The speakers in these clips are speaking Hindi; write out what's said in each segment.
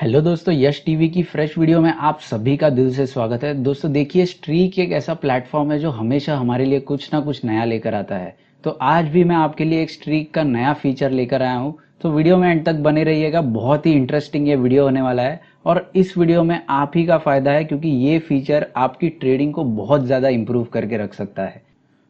हेलो दोस्तों यश टीवी की फ्रेश वीडियो में आप सभी का दिल से स्वागत है दोस्तों देखिए स्ट्रीक एक ऐसा प्लेटफॉर्म है जो हमेशा हमारे लिए कुछ ना कुछ नया लेकर आता है तो आज भी मैं आपके लिए एक स्ट्रीक का नया फीचर लेकर आया हूँ तो वीडियो में एंड तक बने रहिएगा बहुत ही इंटरेस्टिंग ये वीडियो होने वाला है और इस वीडियो में आप ही का फायदा है क्योंकि ये फीचर आपकी ट्रेडिंग को बहुत ज़्यादा इम्प्रूव करके रख सकता है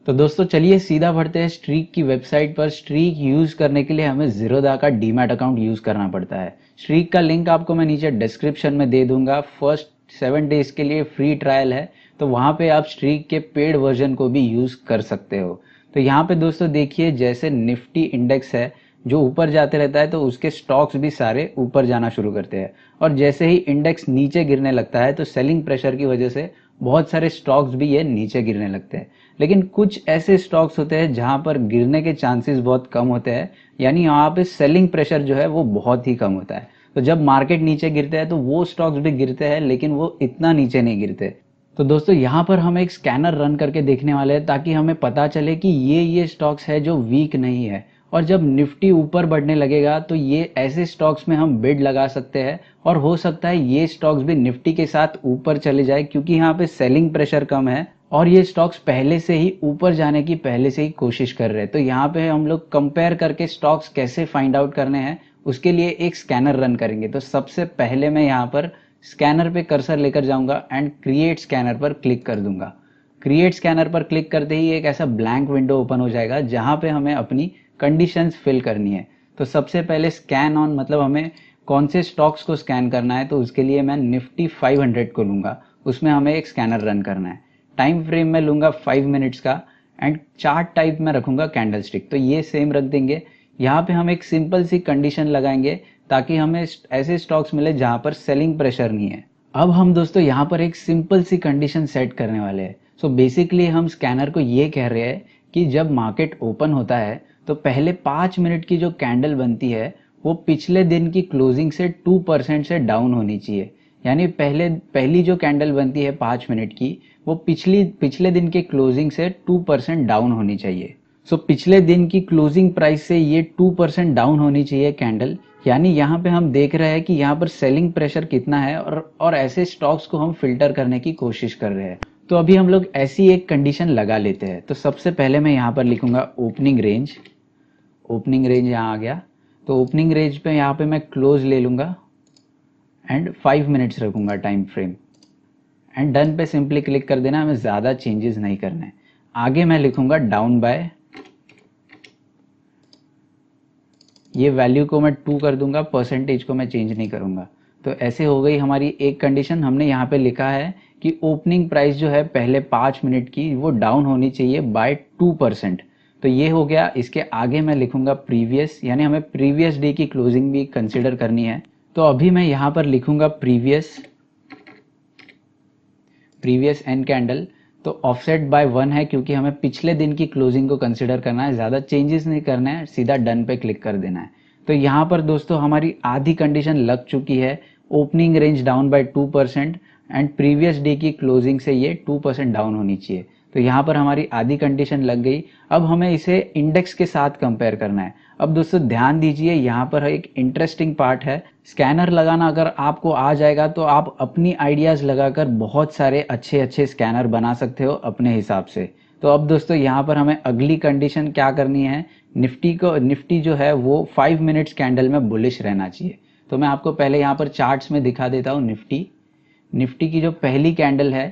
तो दोस्तों चलिए सीधा बढ़ते हैं स्ट्रीक की वेबसाइट पर स्ट्रीक यूज़ करने के लिए हमें जीरोदा का डीमैट अकाउंट यूज़ करना पड़ता है स्ट्रीक का लिंक आपको मैं नीचे डिस्क्रिप्शन में दे दूंगा फर्स्ट सेवन डेज के लिए फ्री ट्रायल है तो वहां पे आप स्ट्रीक के पेड वर्जन को भी यूज़ कर सकते हो तो यहाँ पे दोस्तों देखिए जैसे निफ्टी इंडेक्स है जो ऊपर जाते रहता है तो उसके स्टॉक्स भी सारे ऊपर जाना शुरू करते हैं और जैसे ही इंडेक्स नीचे गिरने लगता है तो सेलिंग प्रेशर की वजह से बहुत सारे स्टॉक्स भी ये नीचे गिरने लगते हैं लेकिन कुछ ऐसे स्टॉक्स होते हैं जहां पर गिरने के चांसेस बहुत कम होते हैं यानी यहाँ पे सेलिंग प्रेशर जो है वो बहुत ही कम होता है तो जब मार्केट नीचे गिरते हैं तो वो स्टॉक्स भी गिरते हैं लेकिन वो इतना नीचे नहीं गिरते तो दोस्तों यहाँ पर हम एक स्कैनर रन करके देखने वाले हैं ताकि हमें पता चले कि ये ये स्टॉक्स है जो वीक नहीं है और जब निफ्टी ऊपर बढ़ने लगेगा तो ये ऐसे स्टॉक्स में हम बिड लगा सकते हैं और हो सकता है ये स्टॉक्स भी निफ्टी के साथ ऊपर चले जाए क्योंकि यहाँ पे सेलिंग प्रेशर कम है और ये स्टॉक्स पहले से ही ऊपर जाने की पहले से ही कोशिश कर रहे हैं तो यहाँ पे हम लोग कंपेयर करके स्टॉक्स कैसे फाइंड आउट करने हैं उसके लिए एक स्कैनर रन करेंगे तो सबसे पहले मैं यहाँ पर स्कैनर पे कर्सर लेकर जाऊंगा एंड क्रिएट स्कैनर पर क्लिक कर दूंगा क्रिएट स्कैनर पर क्लिक करते ही एक ऐसा ब्लैंक विंडो ओपन हो जाएगा जहां पे हमें अपनी कंडीशंस फिल करनी है तो सबसे पहले स्कैन ऑन मतलब हमें कौन से स्टॉक्स को स्कैन करना है तो उसके लिए मैं निफ्टी 500 को लूँगा उसमें हमें एक स्कैनर रन करना है टाइम फ्रेम में लूँगा फाइव मिनट्स का एंड चार्ट टाइप में रखूँगा कैंडल स्टिक तो ये सेम रख देंगे यहाँ पे हम एक सिंपल सी कंडीशन लगाएंगे ताकि हमें ऐसे स्टॉक्स मिले जहाँ पर सेलिंग प्रेशर नहीं है अब हम दोस्तों यहाँ पर एक सिंपल सी कंडीशन सेट करने वाले हैं सो बेसिकली हम स्कैनर को ये कह रहे हैं कि जब मार्केट ओपन होता है तो पहले पाँच मिनट की जो कैंडल बनती है वो पिछले दिन की क्लोजिंग से टू परसेंट से डाउन होनी चाहिए यानी पहले पहली जो कैंडल बनती है पाँच मिनट की वो पिछली पिछले दिन के क्लोजिंग से टू परसेंट डाउन होनी चाहिए सो so, पिछले दिन की क्लोजिंग प्राइस से ये टू परसेंट डाउन होनी चाहिए कैंडल यानी यहाँ पे हम देख रहे हैं कि यहाँ पर सेलिंग प्रेशर कितना है और और ऐसे स्टॉक्स को हम फिल्टर करने की कोशिश कर रहे हैं तो अभी हम लोग ऐसी एक कंडीशन लगा लेते हैं तो सबसे पहले मैं यहाँ पर लिखूंगा ओपनिंग रेंज ओपनिंग रेंज यहाँ आ गया तो ओपनिंग रेंज पे यहाँ पे मैं क्लोज ले लूँगा एंड फाइव मिनट्स रखूँगा टाइम फ्रेम एंड डन पे सिंपली क्लिक कर देना हमें ज़्यादा चेंजेस नहीं करने आगे मैं लिखूँगा डाउन बाय ये वैल्यू को मैं टू कर दूंगा परसेंटेज को मैं चेंज नहीं करूँगा तो ऐसे हो गई हमारी एक कंडीशन हमने यहाँ पे लिखा है कि ओपनिंग प्राइस जो है पहले पाँच मिनट की वो डाउन होनी चाहिए बाय टू परसेंट तो ये हो गया इसके आगे मैं लिखूंगा प्रीवियस यानी हमें प्रीवियस डे की क्लोजिंग भी कंसिडर करनी है तो अभी मैं यहाँ पर लिखूंगा प्रीवियस प्रीवियस एंड कैंडल तो ऑफसेट बाय वन है क्योंकि हमें पिछले दिन की क्लोजिंग को कंसिडर करना है ज़्यादा चेंजेस नहीं करना है सीधा डन पे क्लिक कर देना है तो यहाँ पर दोस्तों हमारी आधी कंडीशन लग चुकी है opening range down by two percent and previous day की क्लोजिंग से ये टू परसेंट डाउन होनी चाहिए तो यहाँ पर हमारी आधी कंडीशन लग गई अब हमें इसे इंडेक्स के साथ कंपेयर करना है अब दोस्तों ध्यान दीजिए यहाँ पर एक इंटरेस्टिंग पार्ट है स्कैनर लगाना अगर आपको आ जाएगा तो आप अपनी आइडियाज़ लगाकर बहुत सारे अच्छे अच्छे स्कैनर बना सकते हो अपने हिसाब से तो अब दोस्तों यहाँ पर हमें अगली कंडीशन क्या करनी है निफ्टी को निफ्टी जो है वो फाइव मिनट्स कैंडल में बुलिश रहना चाहिए तो मैं आपको पहले यहाँ पर चार्ट्स में दिखा देता हूँ निफ्टी निफ्टी की जो पहली कैंडल है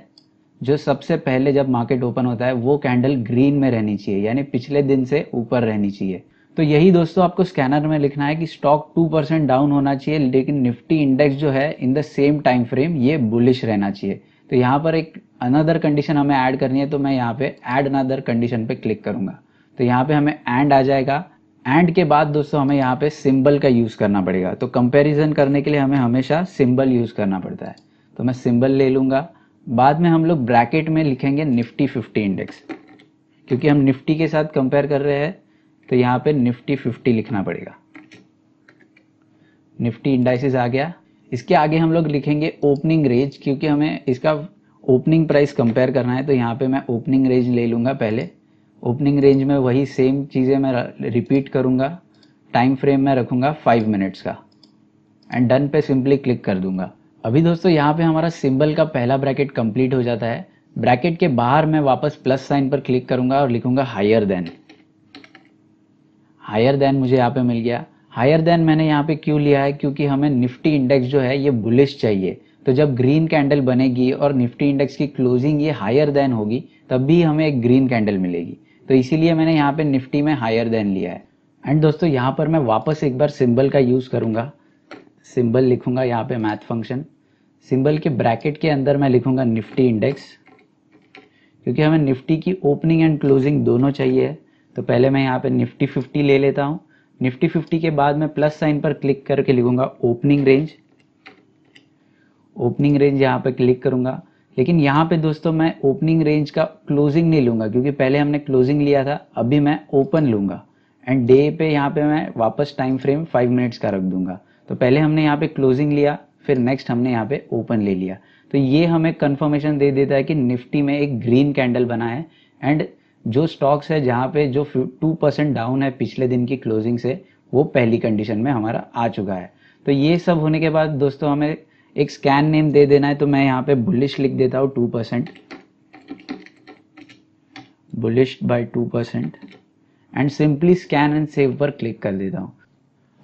जो सबसे पहले जब मार्केट ओपन होता है वो कैंडल ग्रीन में रहनी चाहिए यानी पिछले दिन से ऊपर रहनी चाहिए तो यही दोस्तों आपको स्कैनर में लिखना है कि स्टॉक टू परसेंट डाउन होना चाहिए लेकिन निफ्टी इंडेक्स जो है in the same time frame ये बुलिश रहना चाहिए तो यहाँ पर एक अनदर कंडीशन हमें ऐड करनी है तो मैं यहाँ पे ऐड अनदर कंडीशन पे क्लिक करूंगा तो यहाँ पे हमें एंड आ जाएगा एंड के बाद दोस्तों हमें यहाँ पे सिंबल का यूज़ करना पड़ेगा तो कंपेरिजन करने के लिए हमें हमेशा सिंबल यूज़ करना पड़ता है तो मैं सिंबल ले लूंगा बाद में हम लोग ब्रैकेट में लिखेंगे निफ्टी 50 इंडेक्स क्योंकि हम निफ्टी के साथ कंपेयर कर रहे हैं तो यहाँ पे निफ्टी 50 लिखना पड़ेगा निफ्टी इंडाइसिस आ गया इसके आगे हम लोग लिखेंगे ओपनिंग रेंज क्योंकि हमें इसका ओपनिंग प्राइस कंपेयर करना है तो यहाँ पे मैं ओपनिंग रेंज ले लूँगा पहले ओपनिंग रेंज में वही सेम चीज़ें मैं रिपीट करूँगा टाइम फ्रेम में रखूँगा फाइव मिनट्स का एंड डन पे सिंपली क्लिक कर दूँगा अभी दोस्तों यहाँ पे हमारा सिंबल का पहला ब्रैकेट कंप्लीट हो जाता है ब्रैकेट के बाहर मैं वापस प्लस साइन पर क्लिक करूंगा और लिखूंगा हायर देन हायर देन मुझे यहाँ पे मिल गया हायर देन मैंने यहाँ पे क्यों लिया है क्योंकि हमें निफ्टी इंडेक्स जो है ये बुलिश चाहिए तो जब ग्रीन कैंडल बनेगी और निफ्टी इंडेक्स की क्लोजिंग ये हायर देन होगी तब भी हमें एक ग्रीन कैंडल मिलेगी तो इसीलिए मैंने यहाँ पे निफ्टी में हायर देन लिया है एंड दोस्तों यहाँ पर मैं वापस एक बार सिंबल का यूज़ करूँगा सिंबल लिखूंगा यहाँ पे मैथ फंक्शन सिंबल के ब्रैकेट के अंदर मैं लिखूंगा निफ्टी इंडेक्स क्योंकि हमें निफ्टी की ओपनिंग एंड क्लोजिंग दोनों चाहिए तो पहले मैं यहाँ पे निफ्टी 50 ले लेता हूँ निफ्टी 50 के बाद मैं प्लस साइन पर क्लिक करके लिखूंगा ओपनिंग रेंज ओपनिंग रेंज यहाँ पे क्लिक करूंगा लेकिन यहाँ पे दोस्तों मैं ओपनिंग रेंज का क्लोजिंग नहीं लूंगा क्योंकि पहले हमने क्लोजिंग लिया था अभी मैं ओपन लूंगा एंड डे पे यहाँ पे मैं वापस टाइम फ्रेम फाइव मिनट्स का रख दूंगा तो पहले हमने यहाँ पे क्लोजिंग लिया फिर नेक्स्ट हमने यहाँ पे ओपन ले लिया तो ये हमें कंफर्मेशन दे देता है कि निफ्टी में एक ग्रीन कैंडल बना है एंड जो स्टॉक्स है जहाँ पे जो टू परसेंट डाउन है पिछले दिन की क्लोजिंग से वो पहली कंडीशन में हमारा आ चुका है तो ये सब होने के बाद दोस्तों हमें एक स्कैन नेम दे देना है तो मैं यहाँ पे बुलिश लिख देता हूँ two percent bullish by two percent and simply scan and save पर क्लिक कर देता हूँ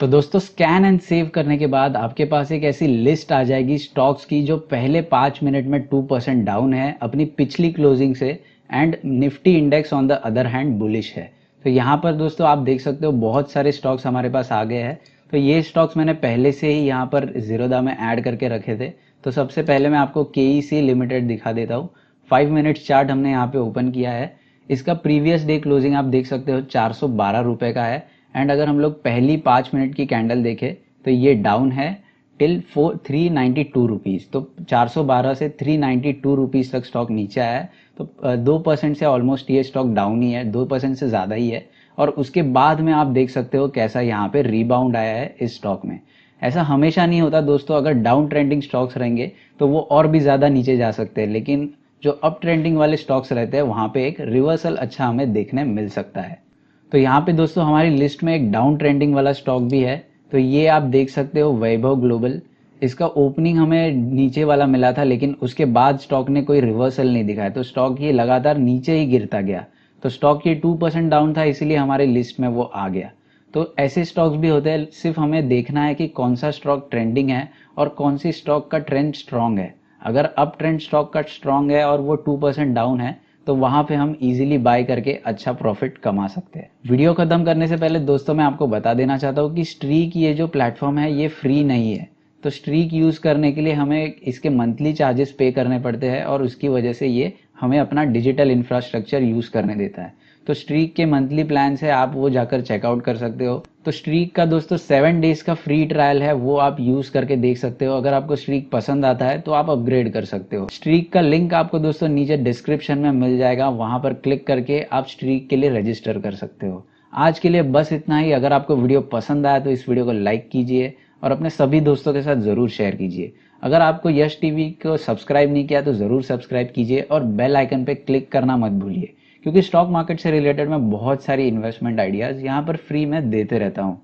तो दोस्तों स्कैन एंड सेव करने के बाद आपके पास एक ऐसी लिस्ट आ जाएगी स्टॉक्स की जो पहले पाँच मिनट में टू परसेंट डाउन है अपनी पिछली क्लोजिंग से and Nifty index on the other hand bullish है तो यहाँ पर दोस्तों आप देख सकते हो बहुत सारे स्टॉक्स हमारे पास आ गए हैं तो ये स्टॉक्स मैंने पहले से ही यहाँ पर जीरोदा में ऐड करके रखे थे तो सबसे पहले मैं आपको के लिमिटेड e दिखा देता हूँ फाइव मिनट्स चार्ट हमने यहाँ पे ओपन किया है इसका प्रीवियस डे क्लोजिंग आप देख सकते हो चार सौ बारह का है एंड अगर हम लोग पहली पाँच मिनट की कैंडल देखें तो ये डाउन है till four three ninety two rupees तो चार सौ बारह से थ्री नाइन्टी टू रुपीज़ तक स्टॉक नीचे आया है तो दो परसेंट से ऑलमोस्ट ये स्टॉक डाउन ही है दो परसेंट से ज़्यादा ही है और उसके बाद में आप देख सकते हो कैसा यहाँ पे रीबाउंड आया है इस स्टॉक में ऐसा हमेशा नहीं होता दोस्तों अगर डाउन ट्रेंडिंग स्टॉक्स रहेंगे तो वो और भी ज़्यादा नीचे जा सकते हैं लेकिन जो अप ट्रेंडिंग वाले स्टॉक्स रहते हैं वहाँ पे एक रिवर्सल अच्छा हमें देखने मिल सकता है तो यहाँ पे दोस्तों हमारी लिस्ट में एक डाउन ट्रेंडिंग वाला स्टॉक भी है तो ये आप देख सकते हो वैभव ग्लोबल इसका ओपनिंग हमें नीचे वाला मिला था लेकिन उसके बाद स्टॉक ने कोई रिवर्सल नहीं दिखाया तो स्टॉक ये लगातार नीचे ही गिरता गया तो स्टॉक ये टू परसेंट डाउन था इसीलिए हमारे लिस्ट में वो आ गया तो ऐसे स्टॉक्स भी होते हैं सिर्फ हमें देखना है कि कौन सा स्टॉक ट्रेंडिंग है और कौन सी स्टॉक का ट्रेंड स्ट्रांग है अगर अप ट्रेंड स्टॉक का स्ट्रांग है और वो टू परसेंट डाउन है तो वहाँ पे हम इजीली बाय करके अच्छा प्रॉफिट कमा सकते हैं वीडियो ख़त्म करने से पहले दोस्तों मैं आपको बता देना चाहता हूँ कि स्ट्रीक ये जो प्लेटफॉर्म है ये फ्री नहीं है तो स्ट्रीक यूज़ करने के लिए हमें इसके मंथली चार्जेस पे करने पड़ते हैं और उसकी वजह से ये हमें अपना डिजिटल इंफ्रास्ट्रक्चर यूज़ करने देता है तो स्ट्रीक के मंथली प्लान से आप वो जाकर चेकआउट कर सकते हो तो स्ट्रीक का दोस्तों सेवन डेज का फ्री ट्रायल है वो आप यूज करके देख सकते हो अगर आपको स्ट्रीक पसंद आता है तो आप अपग्रेड कर सकते हो स्ट्रीक का लिंक आपको दोस्तों नीचे डिस्क्रिप्शन में मिल जाएगा वहां पर क्लिक करके आप स्ट्रीक के लिए रजिस्टर कर सकते हो आज के लिए बस इतना ही अगर आपको वीडियो पसंद आया तो इस वीडियो को लाइक कीजिए और अपने सभी दोस्तों के साथ ज़रूर शेयर कीजिए अगर आपको यश टीवी को सब्सक्राइब नहीं किया तो ज़रूर सब्सक्राइब कीजिए और बेल आइकन पे क्लिक करना मत भूलिए क्योंकि स्टॉक मार्केट से रिलेटेड मैं बहुत सारी इन्वेस्टमेंट आइडियाज़ यहाँ पर फ्री में देते रहता हूँ